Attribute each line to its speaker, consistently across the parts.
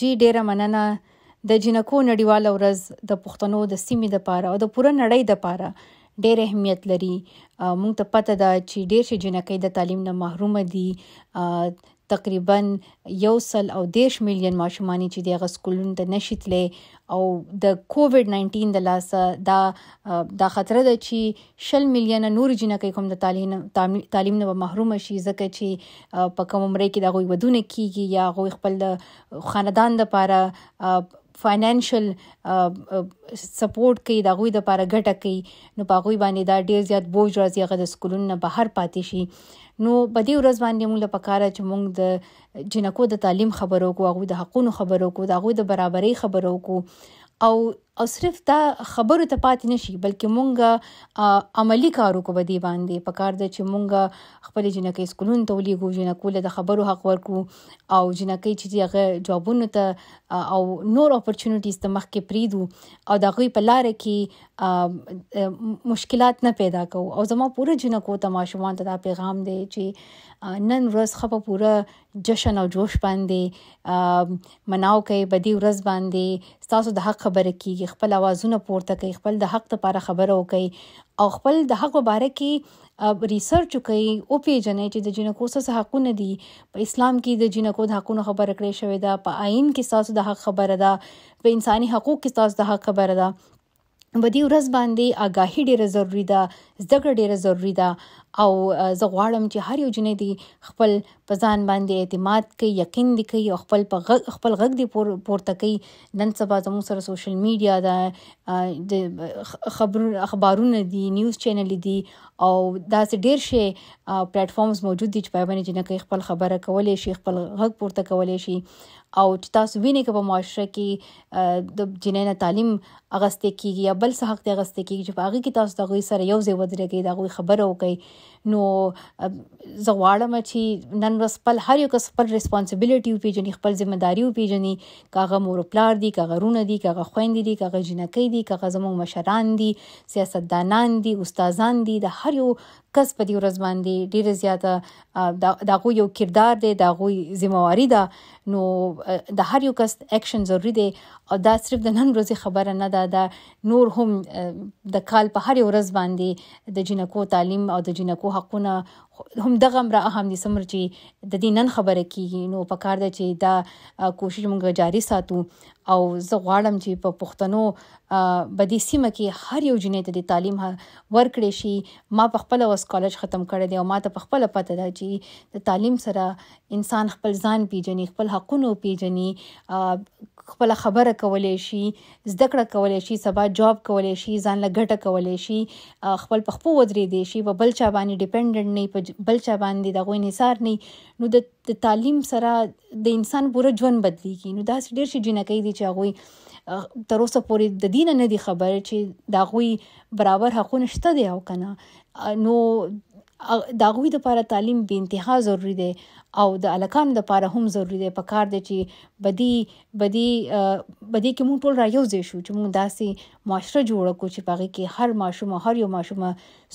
Speaker 1: جی ډیره مننه د جنکو نړیواله ورځ د پښتنو د سیمې لپاره او د پوره نړۍ لپاره ډېر اهمیت لري مونږ ته پته ده چې ډېر شي جنکې د تعلیم نه محروم دي تقریبا یو سل او دیش میلیون ماشومان چې دغه سکولونو ته نشي تللی او د کووډ 19 د لاسه دا دا خطر ده چې شل میلیون نور جنکې کوم د تعلیم تعلیم نه محروم شي ځکه چې په کوم عمر کې دا غوي ودونه کیږي یا غوي خپل د خاندان د لپاره فاینانشل سپورټ کوي دا غوي د لپاره ګټه کوي نو په غوي باندې دا ډیر زیات بوج راځي غو د سکولونو بهر پاتې شي نو په دې ورځ باندې موږ لپاره چې موږ د جنکو د تعلیم خبرو کو او د حقونو خبرو کو د غوې د برابرۍ خبرو کو او او صرف دا خبرو ته پاتې نشي بلکې مونږ عملی کارو کو بدی باندې پکار د چې مونږ خپل جنکې سکولون ته ولېګو جنکو له د خبرو حق ورکو او جنکې چې هغه جوابونه ته او نور اپورتونټیز ته مخ کې پریدو او دا غوي په لار کې مشکلات نه پیدا کو او زمو پوره جنکو تماشومان ته دا پیغام دی چې نن ورځ خپه پوره جشن او جوش باندې مناو کوي بدی ورځ باندې تاسو د حق خبره کیږي کوي خپل اوازونه پورته کوي خپل د حق لپاره خبره وکړي او خپل د حق مبارک کې ریسرچ کوي او پیژنې چې د جنکو سره حقونه دي په اسلام کې د جنکو د حقونو خبره کړې شوې ده په آئین کې تاسو د حق خبره ده په انساني حقوق کې تاسو د حق خبره ده بدی ورځ باندې آگاهی ډیره ضروری ده زده کړه ډیره ضروری ده او زه غواړم چې هر یو جنې دی خپل په ځان باندې اعتماد کوي یقین دی کوي خپل په خپل غږ دی پور پورته کوي نن سبا زموږ سره سوشل میډیا دا د خبر اخبارونه دي نیوز چینل دي او دا ډیر شي پلیټ فارمز موجود دي چې په باندې جنې کوي خپل خبره کولې شي خپل غږ پورته کولې شي او چې تاسو وینئ کې په معاشره کې د جنینه تعلیم اغستې کیږي یا بل څه حق دی اغستې کیږي چې په هغه کې تاسو دغه سره یو ځای ودرېږئ دغه خبره وکړئ نو زه غواړم چې نن ورځ خپل هر یو کس خپل ریسپانسبিলিټي پیژني خپل ځمېداري پیژني کاغه مور پلار دي کاغه رونه دي کاغه خويند دي کاغه جنکې دي کاغه زموږ مشران دي سیاستدانان دي استادان دي د هر یو کس په دې ورځ باندې ډیره زیاته دغه یو کردار دی دغه ځمواري ده نو د هر یو کس اکشن ضروری دی او دا صرف د نن ورځې خبره نه ده دا نور هم د کال په هر ورځ باندې د جنکو تعلیم او د جنکو نكو حقنا هم دغه امراه هم د سمر چې د دینن خبره کیږي نو په کار ده چې دا کوشش موږ جاری ساتو او زه غواړم چې په پښتنو بدی سیمه کې هر یو جنې ته د تعلیم ورکړې شي ما په خپل وس کالج ختم کړی دی او ما ته په خپل پته ده چې د تعلیم سره انسان خپل ځان پیژني خپل حقونه پیژني خپل خبره کولای شي زده کړه کولای شي سبا جاب کولای شي ځان لګټه کولای شي خپل پخپو ودرې دی شي په بل چا باندې ډیپندنت نه په بل چا باندې د غوې نثار نه نو د تعلیم سره د انسان پوره ژوند بدلیږي نو دا ډیر شي جنکې دي چې غوې تر اوسه پورې د دین نه دی خبر چې دا غوې برابر حقونه شته دی او کنه نو دا غوې د لپاره تعلیم به انتها ضروری دی او د الکانو لپاره هم ضروری دی په کار دی چې بدی بدی بدی کې مونږ ټول رايو ځې شو چې مونږ داسې معاشره جوړ کو چې پغې کې هر ماشوم هر یو ماشوم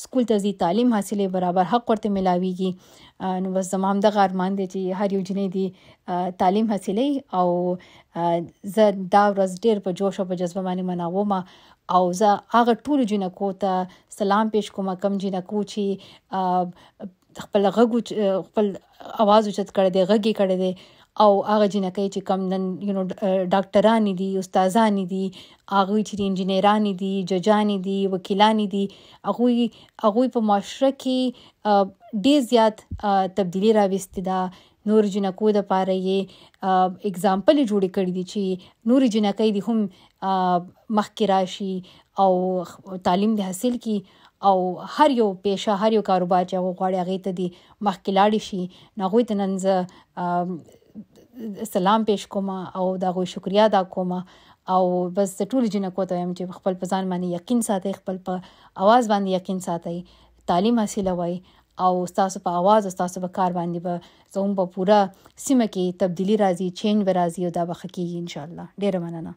Speaker 1: سکول ته ځي تعلیم حاصلې برابر حق ورته ملاويږي نو بس زمام د غارمان دی چې هر یو جنې دی تعلیم حاصلې او زه دا ورځ ډېر په جوش او په جذبه باندې مناوم او زه هغه ټول جنکو ته سلام پېښ کوم کم جنکو چې خپل غږ خپل आवाज اوچت کړی دی غږی کړی دی او هغه جنکې چې کم نن یو نو ډاکټرانی دي استادانی دي هغه چې انجنیرانی دي ججانی دي وکیلانی دي هغه هغه په معاشره کې ډیر زیات تبدیلی راوستي ده نور جنکو د پاره یې اگزامپل جوړ کړی دي چې نور جنکې دي هم مخکې راشي او تعلیم د حاصل کی او هر یو پیشه هر یو کاروبار چې غواړي هغه ته دی مخکې لاړ شي نغوي تننځ سلام پېښ کوم او دا غو شکریا دا کوم او بس ټول جنکو ته يم چې خپل پزان باندې یقین ساتي خپل په आवाज باندې یقین ساتي تعلیم حاصلوي او تاسو په आवाज تاسو په کار باندې به زوم په پوره سیمه کې تبدیلی راځي چینج به راځي او دا به حقيقي ان شاء الله ډیره مننه